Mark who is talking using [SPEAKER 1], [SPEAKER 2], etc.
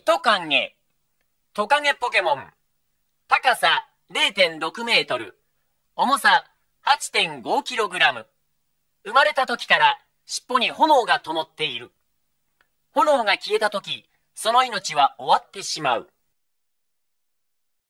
[SPEAKER 1] 人影。トカゲポケモン。高さ0.6メートル。重さ8.5キログラム。生まれた時から尻尾に炎が灯っている。炎が消えた時、その命は終わってしまう。